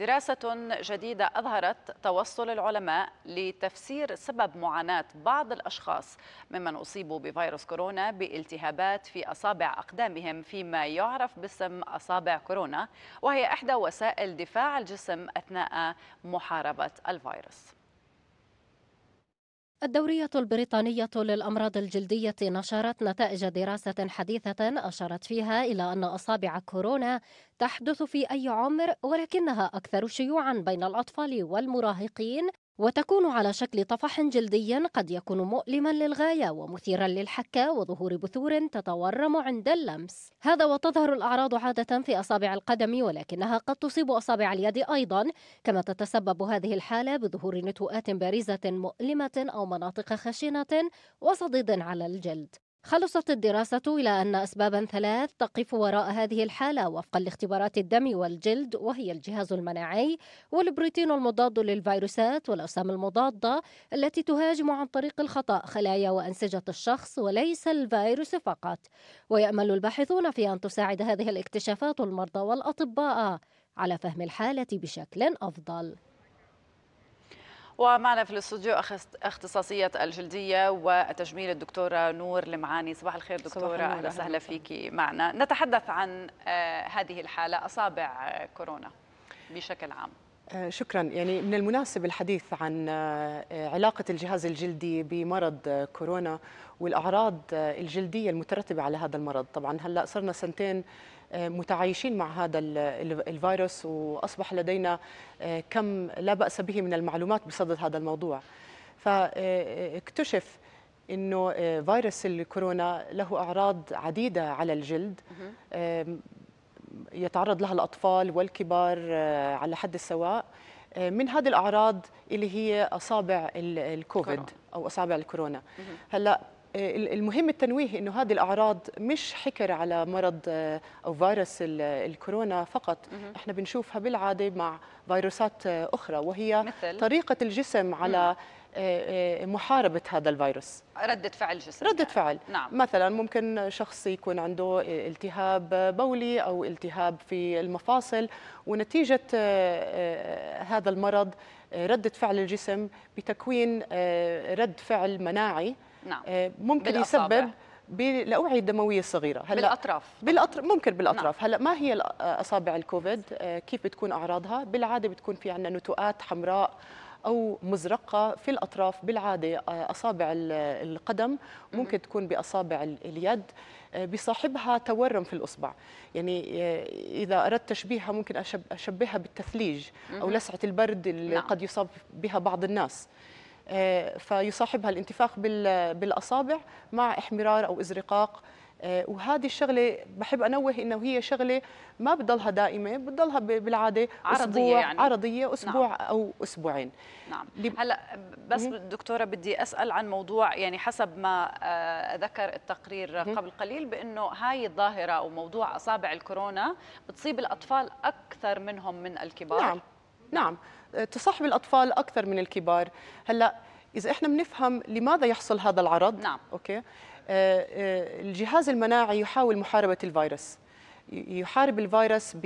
دراسة جديدة أظهرت توصل العلماء لتفسير سبب معاناة بعض الأشخاص ممن أصيبوا بفيروس كورونا بالتهابات في أصابع أقدامهم فيما يعرف باسم أصابع كورونا وهي إحدى وسائل دفاع الجسم أثناء محاربة الفيروس الدورية البريطانية للأمراض الجلدية نشرت نتائج دراسة حديثة أشارت فيها إلى أن أصابع كورونا تحدث في أي عمر ولكنها أكثر شيوعا بين الأطفال والمراهقين وتكون على شكل طفح جلدي قد يكون مؤلما للغاية ومثيرا للحكة وظهور بثور تتورم عند اللمس هذا وتظهر الأعراض عادة في أصابع القدم ولكنها قد تصيب أصابع اليد أيضا كما تتسبب هذه الحالة بظهور نتوءات بارزة مؤلمة أو مناطق خشنة وصديد على الجلد خلصت الدراسة إلى أن أسبابا ثلاث تقف وراء هذه الحالة وفقا لاختبارات الدم والجلد وهي الجهاز المناعي والبروتين المضاد للفيروسات والأجسام المضادة التي تهاجم عن طريق الخطأ خلايا وأنسجة الشخص وليس الفيروس فقط ويأمل الباحثون في أن تساعد هذه الاكتشافات المرضى والأطباء على فهم الحالة بشكل أفضل ومعنا في الاستوديو اختصاصية الجلدية والتجميل الدكتورة نور المعاني صباح الخير دكتورة أهلا وسهلا فيك معنا نتحدث عن آه، هذه الحالة أصابع كورونا بشكل عام آه، شكرا يعني من المناسب الحديث عن آه، علاقة الجهاز الجلدي بمرض كورونا والأعراض الجلدية المترتبة على هذا المرض طبعا هلأ صرنا سنتين متعايشين مع هذا الفيروس واصبح لدينا آه، كم لا باس به من المعلومات بصدد هذا الموضوع فاكتشف آه، آه، انه فيروس الكورونا له اعراض عديده على الجلد يتعرض لها الاطفال والكبار على حد السواء من هذه الاعراض اللي هي اصابع الكوفيد او اصابع الكورونا هلا آه، المهم التنويه انه هذه الاعراض مش حكر على مرض آه، او فيروس الكورونا فقط احنا بنشوفها بالعاده مع فيروسات آه، اخرى وهي مثل؟ طريقه الجسم على محاربة هذا الفيروس ردة فعل جسم ردة يعني. فعل نعم. مثلا ممكن شخص يكون عنده التهاب بولي أو التهاب في المفاصل ونتيجة هذا المرض ردة فعل الجسم بتكوين رد فعل مناعي نعم. آه، ممكن بالأصابع. يسبب بالاوعيه الدمويه الصغيره هلا بالاطراف نعم. بالاطراف ممكن بالاطراف نعم. هلا ما هي اصابع الكوفيد آه، كيف بتكون اعراضها بالعاده بتكون في عندنا نتوءات حمراء او مزرقه في الاطراف بالعاده آه، اصابع القدم ممكن تكون باصابع اليد بصاحبها تورم في الاصبع يعني اذا اردت تشبيهها ممكن اشبهها بالتثليج او لسعه البرد اللي نعم. قد يصاب بها بعض الناس آه، فيصاحبها الانتفاخ بالاصابع مع احمرار او ازرقاق آه، وهذه الشغله بحب انوه انه هي شغله ما بتضلها دائمه بتضلها بالعاده عرضيه أسبوع يعني عرضيه نعم. اسبوع نعم. او اسبوعين نعم هلا بس دكتوره بدي اسال عن موضوع يعني حسب ما آه، ذكر التقرير قبل قليل بانه هاي الظاهره او موضوع اصابع الكورونا بتصيب الاطفال اكثر منهم من الكبار نعم نعم آه، تصاحب الأطفال أكثر من الكبار هلأ إذا إحنا بنفهم لماذا يحصل هذا العرض نعم أوكي آه، آه، الجهاز المناعي يحاول محاربة الفيروس يحارب الفيروس ب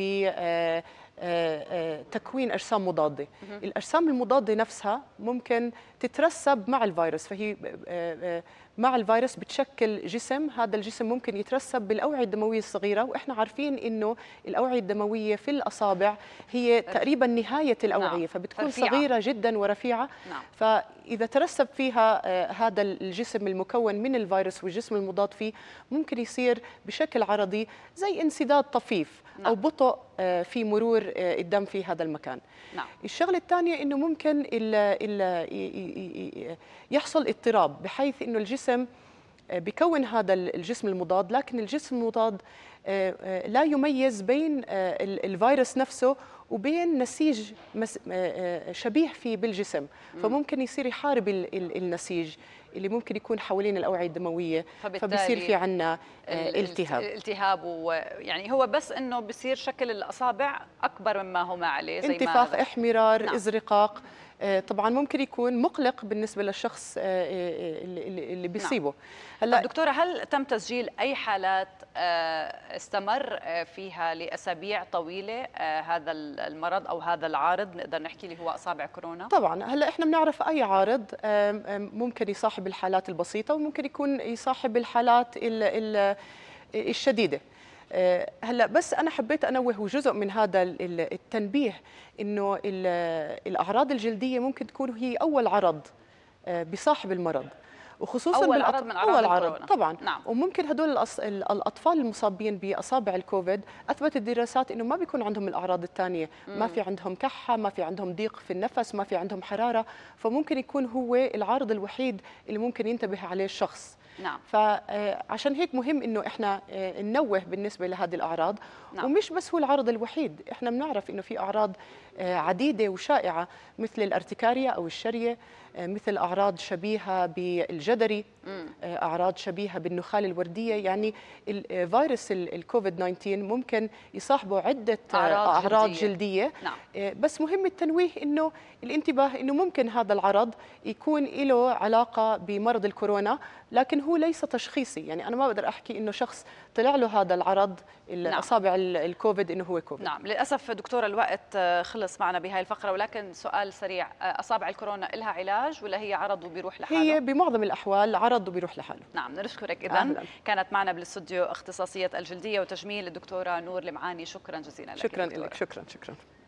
تكوين اجسام مضاده الاجسام المضاده نفسها ممكن تترسب مع الفيروس فهي مع الفيروس بتشكل جسم هذا الجسم ممكن يترسب بالأوعية الدموية الصغيرة وإحنا عارفين إنه الأوعية الدموية في الأصابع هي تقريبا نهاية الأوعية نعم. فبتكون صغيرة جدا ورفيعة نعم. فإذا ترسب فيها آه، هذا الجسم المكون من الفيروس والجسم المضاد فيه ممكن يصير بشكل عرضي زي انسداد طفيف نعم. أو بطء آه، في مرور آه، الدم في هذا المكان نعم. الشغلة الثانية أنه ممكن الـ الـ يحصل اضطراب بحيث أنه الجسم الجسم آه، بكون هذا الجسم المضاد لكن الجسم المضاد آه، آه، لا يميز بين الفيروس نفسه وبين نسيج شبيه فيه بالجسم فممكن يصير يحارب النسيج اللي ممكن يكون حوالين الاوعيه الدمويه فبصير في عندنا التهاب التهاب ويعني هو بس انه بصير شكل الاصابع اكبر مما هما عليه زي انتفاخ ما احمرار نعم. ازرقاق آه، طبعا ممكن يكون مقلق بالنسبه للشخص آه، آه، اللي نعم. بيصيبه نعم. هلا دكتوره هل تم تسجيل اي حالات استمر فيها لاسابيع طويله هذا المرض او هذا العارض نقدر نحكي اللي هو اصابع كورونا طبعا هلا احنا بنعرف اي عارض ممكن يصاحب الحالات البسيطه وممكن يكون يصاحب الحالات ال الشديده آه، هلا بس انا حبيت انوه وجزء من هذا التنبيه انه الاعراض الجلديه ممكن تكون هي اول عرض آه، بصاحب المرض وخصوصا اول عرض من اعراض أول عرض طبعا نعم. وممكن هدول الاطفال المصابين باصابع الكوفيد اثبتت الدراسات انه ما بيكون عندهم الاعراض الثانيه ما في عندهم كحه ما في عندهم ضيق في النفس ما في عندهم حراره فممكن يكون هو العارض الوحيد اللي ممكن ينتبه عليه الشخص نعم. فعشان آه، هيك مهم انه احنا آه، ننوه بالنسبه لهذه الاعراض نعم. ومش بس هو العرض الوحيد احنا بنعرف انه في اعراض آه، عديده وشائعه مثل الارتكاريا او الشريه مثل اعراض شبيهه بالجدري م. اعراض شبيهه بالنخال الورديه يعني الفيروس الكوفيد 19 ممكن يصاحبه عده اعراض, أعراض جلديه, جلدية. نعم. بس مهم التنويه انه الانتباه انه ممكن هذا العرض يكون له علاقه بمرض الكورونا لكن هو ليس تشخيصي يعني انا ما بقدر احكي انه شخص طلع له هذا العرض اصابع نعم. الكوفيد انه هو كوفيد نعم للاسف دكتوره الوقت آه، خلص معنا بهاي الفقره ولكن سؤال سريع آه، اصابع الكورونا لها علاج ولا هي عرض وبيروح لحاله هي بمعظم الاحوال عرض وبيروح لحاله نعم نشكرك اذا كانت معنا بالاستوديو اختصاصيه الجلديه وتجميل الدكتوره نور لمعاني شكرا جزيلا لك شكرا لك شكرا شكرا